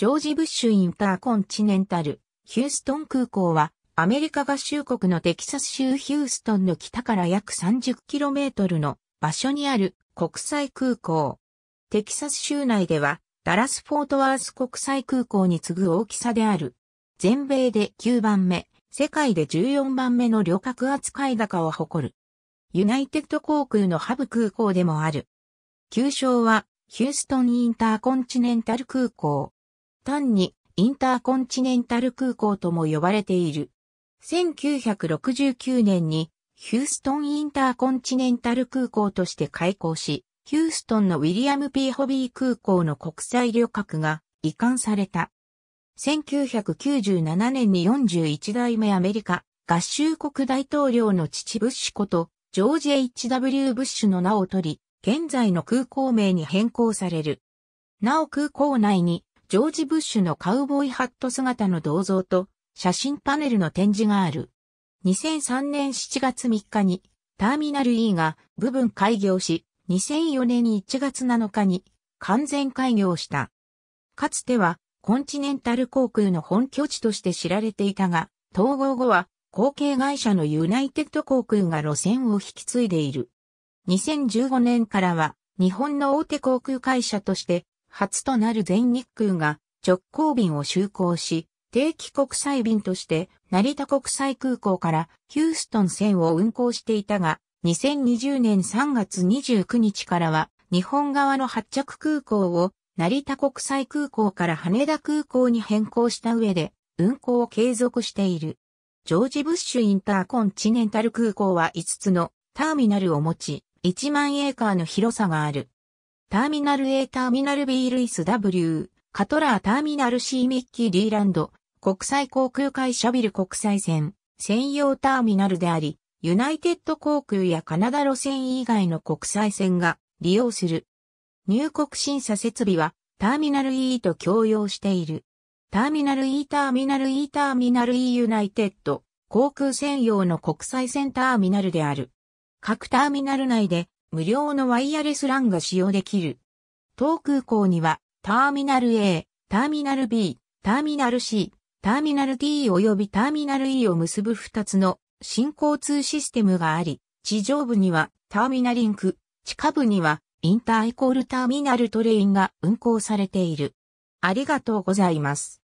ジョージ・ブッシュ・インターコンチネンタル、ヒューストン空港は、アメリカ合衆国のテキサス州ヒューストンの北から約 30km の場所にある国際空港。テキサス州内では、ダラス・フォートワース国際空港に次ぐ大きさである。全米で9番目、世界で14番目の旅客扱い高を誇る。ユナイテッド航空のハブ空港でもある。旧称は、ヒューストン・インターコンチネンタル空港。単にインターコンチネンタル空港とも呼ばれている。1969年にヒューストンインターコンチネンタル空港として開港し、ヒューストンのウィリアム・ P・ ホビー空港の国際旅客が移管された。1997年に41代目アメリカ合衆国大統領の父ブッシュことジョージ・ H.W. ブッシュの名を取り、現在の空港名に変更される。なお空港内にジョージ・ブッシュのカウボーイハット姿の銅像と写真パネルの展示がある。2003年7月3日にターミナル E が部分開業し、2004年1月7日に完全開業した。かつてはコンチネンタル航空の本拠地として知られていたが、統合後は後継会社のユナイテッド航空が路線を引き継いでいる。2015年からは日本の大手航空会社として初となる全日空が直行便を就航し、定期国際便として成田国際空港からヒューストン線を運航していたが、2020年3月29日からは日本側の発着空港を成田国際空港から羽田空港に変更した上で運航を継続している。ジョージ・ブッシュ・インターコンチネンタル空港は5つのターミナルを持ち、1万エーカーの広さがある。ターミナル A ターミナル B ルイス W、カトラーターミナル C ミッキー・リーランド、国際航空会社ビル国際線、専用ターミナルであり、ユナイテッド航空やカナダ路線以外の国際線が利用する。入国審査設備はターミナル E と共用している。ターミナル E ターミナル E ターミナル E ユナイテッド航空専用の国際線ターミナルである。各ターミナル内で無料のワイヤレスランが使用できる。当空港には、ターミナル A、ターミナル B、ターミナル C、ターミナル D 及びターミナル E を結ぶ2つの新交通システムがあり、地上部にはターミナリンク、地下部にはインターイコールターミナルトレインが運行されている。ありがとうございます。